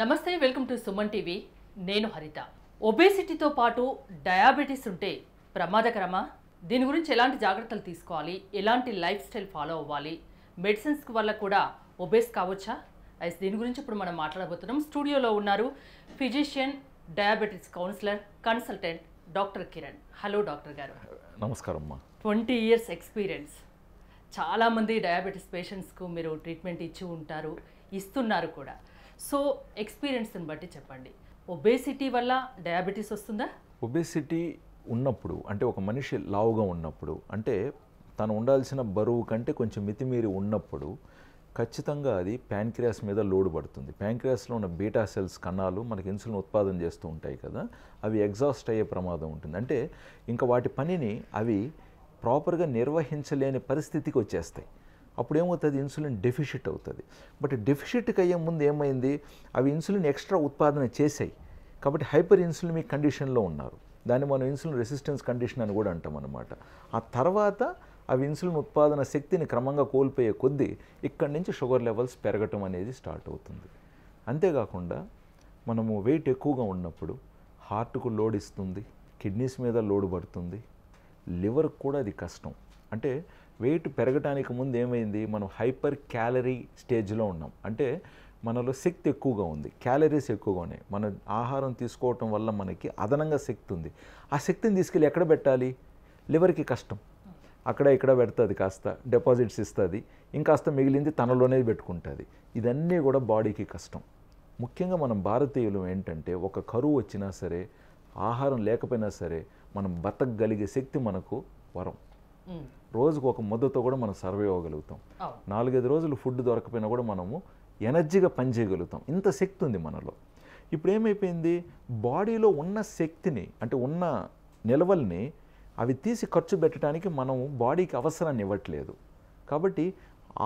నమస్తే welcome to Suman TV నేను హరిత ఒబేసిటీతో పాటు డయాబెటీస్ ఉంటే ప్రమాదకరమా దీని గురించి ఎలాంటి జాగ్రత్తలు తీసుకోవాలి ఎలాంటి లైఫ్ స్టైల్ ఫాలో అవ్వాలి మెడిసిన్స్ వల్ల కూడా ఒబేస్ కావచ్చా అయితే దీని గురించి ఇప్పుడు మనం మాట్లాడబోతున్నాం స్టూడియోలో ఉన్నారు physician diabetes counsellor consultant doctor Kiran hello doctor గారు నమస్కారం అమ్మా ట్వంటీ ఇయర్స్ ఎక్స్పీరియన్స్ చాలామంది డయాబెటీస్ పేషెంట్స్కు మీరు ట్రీట్మెంట్ ఇచ్చి ఉంటారు ఇస్తున్నారు కూడా సో ఎక్స్పీరియన్స్ని బట్టి చెప్పండి ఒబేసిటీ వల్ల డయాబెటీస్ వస్తుందా ఒబేసిటీ ఉన్నప్పుడు అంటే ఒక మనిషి లావుగా ఉన్నప్పుడు అంటే తను ఉండాల్సిన బరువు కంటే కొంచెం మితిమీరి ఉన్నప్పుడు ఖచ్చితంగా అది ప్యాంక్రియాస్ మీద లోడ్ పడుతుంది ప్యాంక్రియాస్లో ఉన్న బీటా సెల్స్ కణాలు మనకి ఇన్సులిన్ ఉత్పాదన చేస్తూ ఉంటాయి కదా అవి ఎగ్జాస్ట్ అయ్యే ప్రమాదం ఉంటుంది అంటే ఇంకా వాటి పనిని అవి ప్రాపర్గా నిర్వహించలేని పరిస్థితికి వచ్చేస్తాయి అప్పుడు ఏమవుతుంది ఇన్సులిన్ డెఫిషిట్ అవుతుంది బట్ డెఫిషిట్కి అయ్యే ముందు ఏమైంది అవి ఇన్సులిన్ ఎక్స్ట్రా ఉత్పాదన చేసాయి కాబట్టి హైపర్ ఇన్సులిమిక్ కండిషన్లో ఉన్నారు దాన్ని మనం ఇన్సులిన్ రెసిస్టెన్స్ కండిషన్ అని కూడా అంటాం అనమాట ఆ తర్వాత అవి ఇన్సులిన్ ఉత్పాదన శక్తిని క్రమంగా కోల్పోయే కొద్దీ ఇక్కడి నుంచి షుగర్ లెవెల్స్ పెరగటం అనేది స్టార్ట్ అవుతుంది అంతేకాకుండా మనము వెయిట్ ఎక్కువగా ఉన్నప్పుడు హార్ట్కు లోడ్ ఇస్తుంది కిడ్నీస్ మీద లోడ్ పడుతుంది లివర్కి కూడా అది కష్టం అంటే వెయిట్ పెరగడానికి ముందు ఏమైంది మనం హైపర్ క్యాలరీ స్టేజ్లో ఉన్నాం అంటే మనలో శక్తి ఎక్కువగా ఉంది క్యాలరీస్ ఎక్కువగా ఉన్నాయి మన ఆహారం తీసుకోవటం వల్ల మనకి అదనంగా శక్తి ఉంది ఆ శక్తిని తీసుకెళ్ళి ఎక్కడ పెట్టాలి లివర్కి కష్టం అక్కడ ఇక్కడ పెడుతుంది కాస్త డిపాజిట్స్ ఇస్తుంది ఇంకాస్త మిగిలింది తనలోనే పెట్టుకుంటుంది ఇదన్నీ కూడా బాడీకి కష్టం ముఖ్యంగా మనం భారతీయులు ఏంటంటే ఒక కరువు వచ్చినా సరే ఆహారం లేకపోయినా సరే మనం బతకగలిగే శక్తి మనకు వరం రోజుకు ఒక ముద్దతో కూడా మనం సర్వే అవ్వగలుగుతాం నాలుగైదు రోజులు ఫుడ్ దొరకపోయినా కూడా మనము ఎనర్జీగా పనిచేయగలుగుతాం ఇంత శక్తి ఉంది మనలో ఇప్పుడు ఏమైపోయింది బాడీలో ఉన్న శక్తిని అంటే ఉన్న నిల్వల్ని అవి తీసి ఖర్చు పెట్టడానికి మనం బాడీకి అవసరాన్ని ఇవ్వట్లేదు కాబట్టి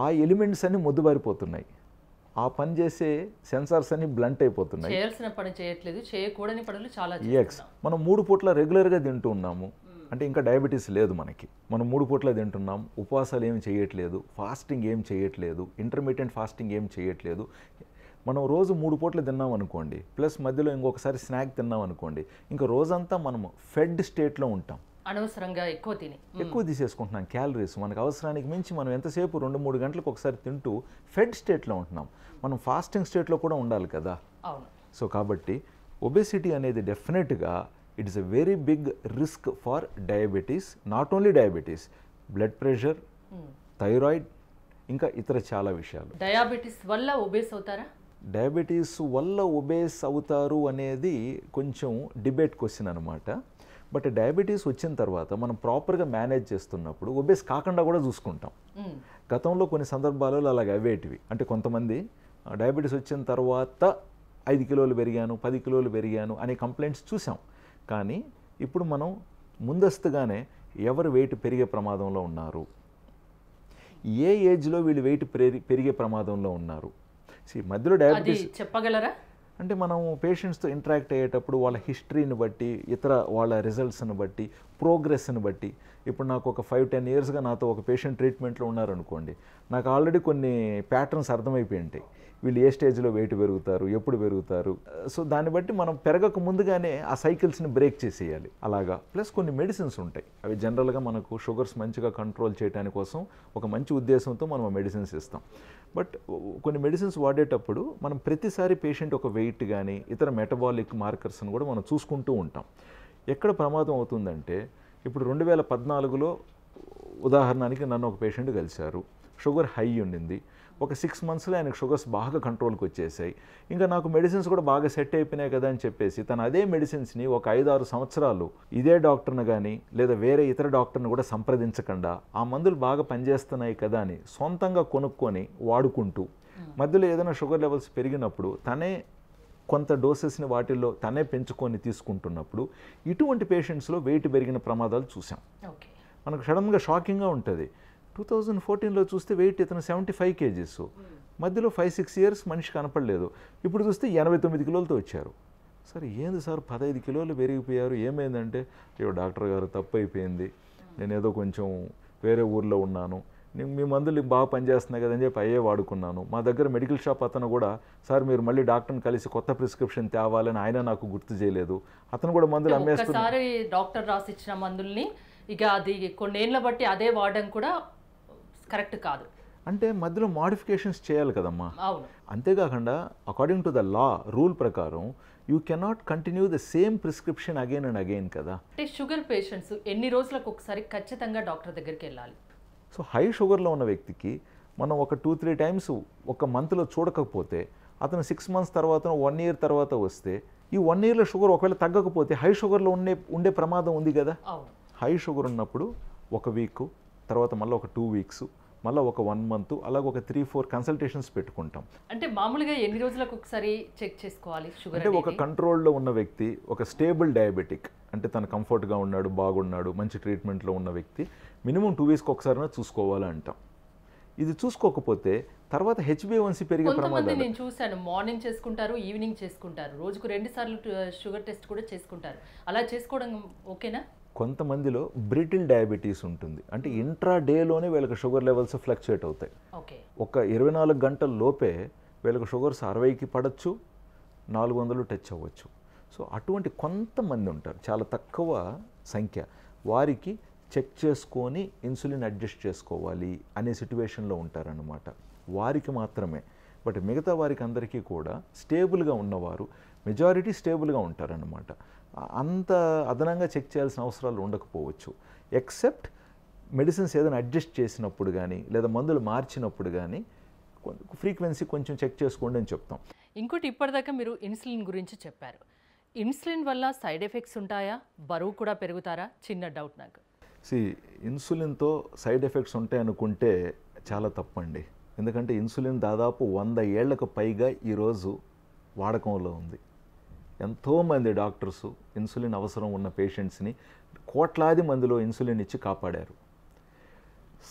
ఆ ఎలిమెంట్స్ అన్ని మొద్దుబారిపోతున్నాయి ఆ పని చేసే సెన్సార్స్ అన్ని బ్లంట్ అయిపోతున్నాయి చేయాల్సిన పని చేయట్లేదు చేయకూడని పనులు చాలా ఎక్స్ మనం మూడు పూట్ల రెగ్యులర్గా తింటూ ఉన్నాము అంటే ఇంకా డయాబెటీస్ లేదు మనకి మనం మూడు పూట్ల తింటున్నాం ఉపవాసాలు ఏం చేయట్లేదు ఫాస్టింగ్ ఏం చేయట్లేదు ఇంటర్మీడియట్ ఫాస్టింగ్ ఏం చేయట్లేదు మనం రోజు మూడు పూట్లు తిన్నాం అనుకోండి ప్లస్ మధ్యలో ఇంకొకసారి స్నాక్ తిన్నాం అనుకోండి ఇంకా రోజంతా మనము ఫెడ్ స్టేట్లో ఉంటాం అనవసరంగా ఎక్కువ తిని ఎక్కువ తీసేసుకుంటున్నాం క్యాలరీస్ మనకు అవసరానికి మించి మనం ఎంతసేపు రెండు మూడు గంటలకు ఒకసారి తింటూ ఫెడ్ స్టేట్లో ఉంటున్నాం మనం ఫాస్టింగ్ స్టేట్లో కూడా ఉండాలి కదా సో కాబట్టి ఒబెసిటీ అనేది డెఫినెట్గా it is a very big risk for diabetes, not only diabetes, blood pressure, mm. thyroid, ఇంకా ఇతర చాలా విషయాలు డయాబెటీస్ వల్ల ఒబేస్ అవుతారా డయాబెటీస్ వల్ల ఒబేస్ అవుతారు అనేది కొంచెం డిబేట్ క్వశ్చన్ అనమాట బట్ డయాబెటీస్ వచ్చిన తర్వాత మనం ప్రాపర్గా మేనేజ్ చేస్తున్నప్పుడు ఒబేస్ కాకుండా కూడా చూసుకుంటాం hmm. గతంలో కొన్ని సందర్భాలలో అలాగే అవేటివి అంటే కొంతమంది డయాబెటీస్ వచ్చిన తర్వాత ఐదు కిలోలు పెరిగాను పది కిలోలు పెరిగాను అనే కంప్లైంట్స్ చూసాం కానీ ఇప్పుడు మనం ముందస్తుగానే ఎవరు వెయిట్ పెరిగే ప్రమాదంలో ఉన్నారు ఏ ఏజ్లో వీళ్ళు వెయిట్ పెరిగే ప్రమాదంలో ఉన్నారు మధ్యలో డయాబెటీస్ చెప్పగలరా అంటే మనం పేషెంట్స్తో ఇంటరాక్ట్ అయ్యేటప్పుడు వాళ్ళ హిస్టరీని బట్టి ఇతర వాళ్ళ రిజల్ట్స్ని బట్టి ప్రోగ్రెస్ని బట్టి ఇప్పుడు నాకు ఒక ఫైవ్ టెన్ ఇయర్స్గా నాతో ఒక పేషెంట్ ట్రీట్మెంట్లో ఉన్నారనుకోండి నాకు ఆల్రెడీ కొన్ని ప్యాటర్న్స్ అర్థమైపోయి ఉంటాయి వీళ్ళు ఏ స్టేజ్లో వెయిట్ పెరుగుతారు ఎప్పుడు పెరుగుతారు సో దాన్ని బట్టి మనం పెరగక ముందుగానే ఆ సైకిల్స్ని బ్రేక్ చేసేయాలి అలాగా ప్లస్ కొన్ని మెడిసిన్స్ ఉంటాయి అవి జనరల్గా మనకు షుగర్స్ మంచిగా కంట్రోల్ చేయడానికి కోసం ఒక మంచి ఉద్దేశంతో మనం మెడిసిన్స్ ఇస్తాం బట్ కొన్ని మెడిసిన్స్ వాడేటప్పుడు మనం ప్రతిసారి పేషెంట్ ఒక వెయిట్ కానీ ఇతర మెటబాలిక్ మార్కర్స్ని కూడా మనం చూసుకుంటూ ఉంటాం ఎక్కడ ప్రమాదం అవుతుందంటే ఇప్పుడు రెండు వేల పద్నాలుగులో ఉదాహరణకి నన్ను ఒక పేషెంట్ కలిశారు షుగర్ హై ఉండింది ఒక సిక్స్ మంత్స్లో ఆయనకు షుగర్స్ బాగా కంట్రోల్కి వచ్చేసాయి ఇంకా నాకు మెడిసిన్స్ కూడా బాగా సెట్ అయిపోయినాయి కదా అని చెప్పేసి తను అదే మెడిసిన్స్ని ఒక ఐదు ఆరు సంవత్సరాలు ఇదే డాక్టర్ని కానీ లేదా వేరే ఇతర డాక్టర్ని కూడా సంప్రదించకుండా ఆ మందులు బాగా పనిచేస్తున్నాయి కదా అని సొంతంగా కొనుక్కొని వాడుకుంటూ hmm. మధ్యలో ఏదైనా షుగర్ లెవెల్స్ పెరిగినప్పుడు తనే కొంత డోసెస్ని వాటిల్లో తనే పెంచుకొని తీసుకుంటున్నప్పుడు ఇటువంటి పేషెంట్స్లో వెయిట్ పెరిగిన ప్రమాదాలు చూసాం మనకు సడన్గా షాకింగ్గా ఉంటుంది టూ థౌజండ్ ఫోర్టీన్లో చూస్తే వెయిట్ ఇతను సెవెంటీ ఫైవ్ కేజీస్ మధ్యలో ఫైవ్ సిక్స్ ఇయర్స్ మనిషి కనపడలేదు ఇప్పుడు చూస్తే ఎనభై తొమ్మిది కిలోలతో వచ్చారు సార్ ఏంది సార్ పదహైదు కిలోలు పెరిగిపోయారు ఏమైందంటే అయ్యో డాక్టర్ గారు తప్పు అయిపోయింది నేను ఏదో కొంచెం వేరే ఊర్లో ఉన్నాను నేను మీ మందులు బాగా పనిచేస్తున్నాయి కదని చెప్పి అయ్యే వాడుకున్నాను మా దగ్గర మెడికల్ షాప్ అతను కూడా సార్ మీరు మళ్ళీ డాక్టర్ని కలిసి కొత్త ప్రిస్క్రిప్షన్ తేవాలని ఆయన నాకు గుర్తు చేయలేదు అతను కూడా మందులు అమ్మేస్తారు డాక్టర్ రాసిచ్చిన మందుల్ని ఇక అది కొన్నేళ్ళ బట్టి అదే వాడడం కూడా కరెక్ట్ కాదు అంటే మధ్యలో మాడిఫికేషన్స్ చేయాలి కదమ్మా అంతేకాకుండా according to the law rule ప్రకారం you cannot continue the same prescription again and again కదా అంటే షుగర్ పేషెంట్స్ ఎన్ని రోజులకు ఒకసారి ఖచ్చితంగా డాక్టర్ దగ్గరికి వెళ్ళాలి సో హై షుగర్లో ఉన్న వ్యక్తికి మనం ఒక టూ త్రీ టైమ్స్ ఒక మంత్లో చూడకపోతే అతను సిక్స్ మంత్స్ తర్వాత వన్ ఇయర్ తర్వాత వస్తే ఈ వన్ ఇయర్లో షుగర్ ఒకవేళ తగ్గకపోతే హై షుగర్లో ఉండే ఉండే ప్రమాదం ఉంది కదా హై షుగర్ ఉన్నప్పుడు ఒక వీక్ తర్వాత మళ్ళీ ఒక టూ వీక్స్ మళ్ళీ ఒక వన్ మంత్ అలాగే ఒక త్రీ ఫోర్ కన్సల్టేషన్స్ పెట్టుకుంటాం అంటే మామూలుగా ఎన్ని రోజులకు ఒకసారి చెక్ చేసుకోవాలి షుగర్ అంటే ఒక కంట్రోల్లో ఉన్న వ్యక్తి ఒక స్టేబుల్ డయాబెటిక్ అంటే తను కంఫర్ట్గా ఉన్నాడు బాగున్నాడు మంచి ట్రీట్మెంట్లో ఉన్న వ్యక్తి మినిమం టూ వీక్స్కి ఒకసారి చూసుకోవాలి అంటాం ఇది చూసుకోకపోతే తర్వాత వన్సీ పెరిగే ప్రమాదం నేను చూశాను మార్నింగ్ చేసుకుంటారు ఈవినింగ్ చేసుకుంటారు రోజుకు రెండు సార్లు షుగర్ uh, టెస్ట్ కూడా చేసుకుంటారు అలా చేసుకోవడం ఓకేనా కొంతమందిలో బ్రిటిల్ డయాబెటీస్ ఉంటుంది అంటే ఇంట్రా hmm. డేలోనే వీళ్ళకి షుగర్ లెవెల్స్ ఫ్లక్చుయేట్ అవుతాయి ఒక ఇరవై నాలుగు గంటల లోపే వీళ్ళకి షుగర్స్ అరవైకి పడచ్చు నాలుగు వందలు టచ్ అవ్వచ్చు సో అటువంటి కొంతమంది ఉంటారు చాలా తక్కువ సంఖ్య వారికి చెక్ చేసుకొని ఇన్సులిన్ అడ్జస్ట్ చేసుకోవాలి అనే సిట్యువేషన్లో ఉంటారన్నమాట వారికి మాత్రమే బట్ మిగతా వారికి అందరికీ కూడా స్టేబుల్గా ఉన్నవారు మెజారిటీ స్టేబుల్గా ఉంటారనమాట అంత అదనంగా చెక్ చేయాల్సిన అవసరాలు ఉండకపోవచ్చు ఎక్సెప్ట్ మెడిసిన్స్ ఏదైనా అడ్జస్ట్ చేసినప్పుడు కానీ లేదా మందులు మార్చినప్పుడు కానీ ఫ్రీక్వెన్సీ కొంచెం చెక్ చేసుకోండి అని చెప్తాం ఇంకోటి ఇప్పటిదాకా మీరు ఇన్సులిన్ గురించి చెప్పారు ఇన్సులిన్ వల్ల సైడ్ ఎఫెక్ట్స్ ఉంటాయా బరువు కూడా పెరుగుతారా చిన్న డౌట్ నాకు సి ఇన్సులిన్తో సైడ్ ఎఫెక్ట్స్ ఉంటాయి అనుకుంటే చాలా తప్పండి ఎందుకంటే ఇన్సులిన్ దాదాపు వంద ఏళ్లకు పైగా ఈరోజు వాడకంలో ఉంది ఎంతోమంది డాక్టర్సు ఇన్సులిన్ అవసరం ఉన్న పేషెంట్స్ని కోట్లాది మందిలో ఇన్సులిన్ ఇచ్చి కాపాడారు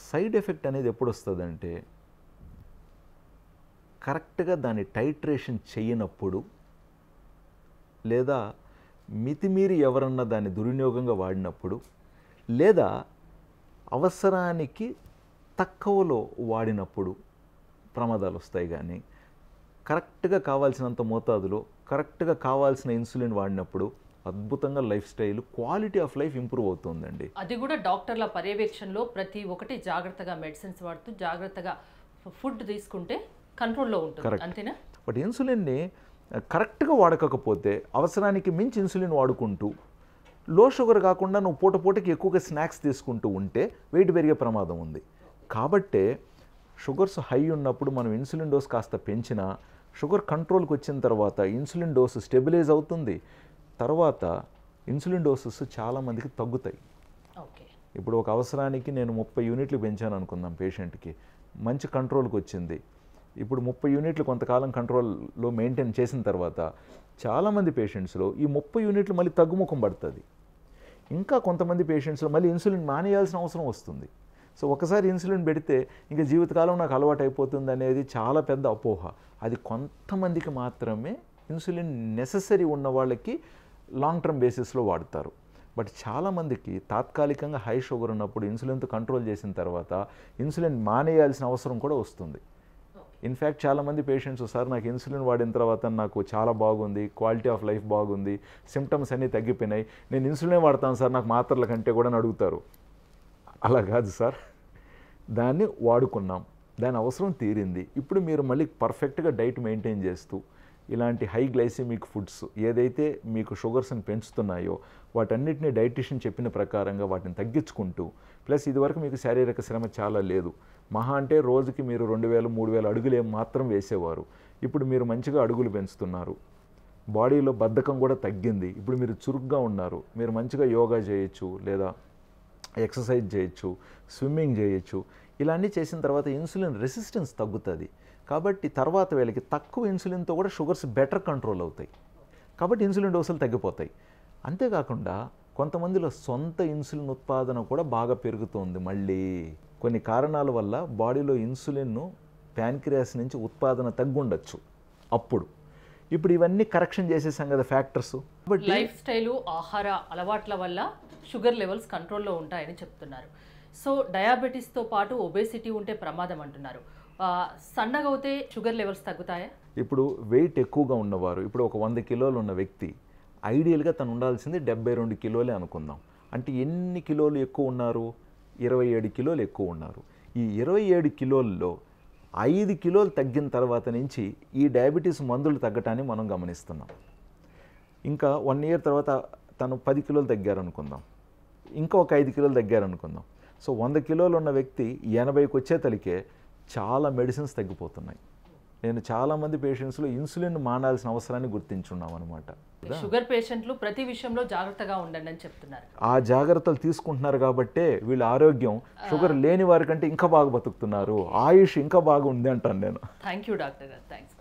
సైడ్ ఎఫెక్ట్ అనేది ఎప్పుడు వస్తుందంటే కరెక్ట్గా దాని టైట్రేషన్ చేయనప్పుడు లేదా మితిమీరి ఎవరన్నా దాన్ని దుర్వినియోగంగా వాడినప్పుడు లేదా అవసరానికి తక్కువలో వాడినప్పుడు ప్రమాదాలు వస్తాయి కానీ కరెక్ట్గా కావాల్సినంత మోతాదులో కరెక్ట్గా కావాల్సిన ఇన్సులిన్ వాడినప్పుడు అద్భుతంగా life style quality of life improve అవుతుందండి అది కూడా డాక్టర్ల పర్యవేక్షణలో ప్రతి ఒక్కటి జాగ్రత్తగా మెడిసిన్స్ వాడుతూ జాగ్రత్తగా ఫుడ్ తీసుకుంటే కంట్రోల్లో ఉంటుంది అంతేనా బట్ ఇన్సులిన్ని కరెక్ట్గా వాడకపోతే అవసరానికి మించి ఇన్సులిన్ వాడుకుంటూ లో షుగర్ కాకుండా నువ్వు పూట పూటకి ఎక్కువగా స్నాక్స్ తీసుకుంటూ ఉంటే వెయిట్ పెరిగే ప్రమాదం ఉంది కాబట్టే షుగర్స్ హై ఉన్నప్పుడు మనం ఇన్సులిన్ డోస్ కాస్త పెంచినా షుగర్ కంట్రోల్కి వచ్చిన తర్వాత ఇన్సులిన్ డోసు స్టెబిలైజ్ అవుతుంది తర్వాత ఇన్సులిన్ డోసెస్ చాలామందికి తగ్గుతాయి ఇప్పుడు ఒక అవసరానికి నేను ముప్పై యూనిట్లు పెంచాను అనుకుందాం పేషెంట్కి మంచి కంట్రోల్కి వచ్చింది ఇప్పుడు ముప్పై యూనిట్లు కొంతకాలం కంట్రోల్లో మెయింటైన్ చేసిన తర్వాత చాలామంది పేషెంట్స్లో ఈ ముప్పై యూనిట్లు మళ్ళీ తగ్గుముఖం పడుతుంది ఇంకా కొంతమంది పేషెంట్స్లో మళ్ళీ ఇన్సులిన్ మానేయాల్సిన అవసరం వస్తుంది సో ఒకసారి ఇన్సులిన్ పెడితే ఇంకా జీవితకాలం నాకు అలవాటు అయిపోతుంది అనేది చాలా పెద్ద అపోహ అది కొంతమందికి మాత్రమే ఇన్సులిన్ నెససరీ ఉన్న వాళ్ళకి లాంగ్ టర్మ్ బేసిస్లో వాడతారు బట్ చాలామందికి తాత్కాలికంగా హై షుగర్ ఉన్నప్పుడు ఇన్సులిన్తో కంట్రోల్ చేసిన తర్వాత ఇన్సులిన్ మానేయాల్సిన అవసరం కూడా వస్తుంది ఇన్ఫ్యాక్ట్ చాలామంది పేషెంట్స్ సార్ నాకు ఇన్సులిన్ వాడిన తర్వాత నాకు చాలా బాగుంది క్వాలిటీ ఆఫ్ లైఫ్ బాగుంది సిమ్టమ్స్ అన్నీ తగ్గిపోయినాయి నేను ఇన్సులిన్ వాడతాను సార్ నాకు మాత్రల కంటే కూడా అడుగుతారు అలా కాదు సార్ దాన్ని వాడుకున్నాం దాని అవసరం తీరింది ఇప్పుడు మీరు మళ్ళీ పర్ఫెక్ట్గా డైట్ మెయింటైన్ చేస్తూ ఇలాంటి హై గ్లైసెమిక్ ఫుడ్స్ ఏదైతే మీకు షుగర్స్ని పెంచుతున్నాయో వాటన్నిటిని డైటిషియన్ చెప్పిన ప్రకారంగా వాటిని తగ్గించుకుంటూ ప్లస్ ఇదివరకు మీకు శారీరక శ్రమ చాలా లేదు మహా అంటే రోజుకి మీరు రెండు వేలు మూడు వేల అడుగులే మాత్రం వేసేవారు ఇప్పుడు మీరు మంచిగా అడుగులు పెంచుతున్నారు బాడీలో బద్ధకం కూడా తగ్గింది ఇప్పుడు మీరు చురుగ్గా ఉన్నారు మీరు మంచిగా యోగా చేయొచ్చు లేదా ఎక్సర్సైజ్ చేయొచ్చు స్విమ్మింగ్ చేయొచ్చు ఇలా చేసిన తర్వాత ఇన్సులిన్ రెసిస్టెన్స్ తగ్గుతుంది కాబట్టి తర్వాత వీళ్ళకి తక్కువ ఇన్సులిన్తో కూడా షుగర్స్ బెటర్ కంట్రోల్ అవుతాయి కాబట్టి ఇన్సులిన్ డోసులు తగ్గిపోతాయి అంతేకాకుండా కొంతమందిలో సొంత ఇన్సులిన్ ఉత్పాదన కూడా బాగా పెరుగుతుంది మళ్ళీ కొన్ని కారణాల వల్ల బాడీలో ఇన్సులిన్ను ప్యాన్క్రియాస్ నుంచి ఉత్పాదన తగ్గుండొచ్చు అప్పుడు ఇప్పుడు ఇవన్నీ కరెక్షన్ చేసేసాం కదా ఫ్యాక్టర్స్ లైఫ్ స్టైలు ఆహార అలవాట్ల వల్ల షుగర్ లెవెల్స్ కంట్రోల్లో ఉంటాయని చెప్తున్నారు సో డయాబెటీస్తో పాటు ఒబేసిటీ ఉంటే ప్రమాదం అంటున్నారు సన్నగా అవుతే షుగర్ లెవెల్స్ తగ్గుతాయా ఇప్పుడు వెయిట్ ఎక్కువగా ఉన్నవారు ఇప్పుడు ఒక వంద కిలోలు ఉన్న వ్యక్తి ఐడియల్గా తను ఉండాల్సింది డెబ్బై రెండు కిలోలే అనుకుందాం అంటే ఎన్ని కిలోలు ఎక్కువ ఉన్నారు ఇరవై ఏడు కిలోలు ఎక్కువ ఉన్నారు ఈ ఇరవై ఏడు కిలోల్లో ఐదు కిలోలు తగ్గిన తర్వాత నుంచి ఈ డయాబెటీస్ మందులు తగ్గటాన్ని మనం గమనిస్తున్నాం ఇంకా వన్ ఇయర్ తర్వాత తను పది కిలోలు తగ్గారనుకుందాం ఇంకా ఒక ఐదు కిలోలు తగ్గారనుకుందాం సో వంద కిలోలు ఉన్న వ్యక్తి ఎనభైకి వచ్చే తలికే చాలా మెడిసిన్స్ తగ్గిపోతున్నాయి నేను చాలామంది పేషెంట్స్లో ఇన్సులిన్ మానాల్సిన అవసరాన్ని గుర్తించున్నాం అనమాట షుగర్ పేషెంట్లు ప్రతి విషయంలో జాగ్రత్తగా ఉండండి అని చెప్తున్నారు ఆ జాగ్రత్తలు తీసుకుంటున్నారు కాబట్టే వీళ్ళ ఆరోగ్యం షుగర్ లేని వారి ఇంకా బాగా బతుకుతున్నారు ఆయుష్ ఇంకా బాగా ఉంది అంటాను నేను థ్యాంక్ యూ డాక్టర్ గారు థ్యాంక్స్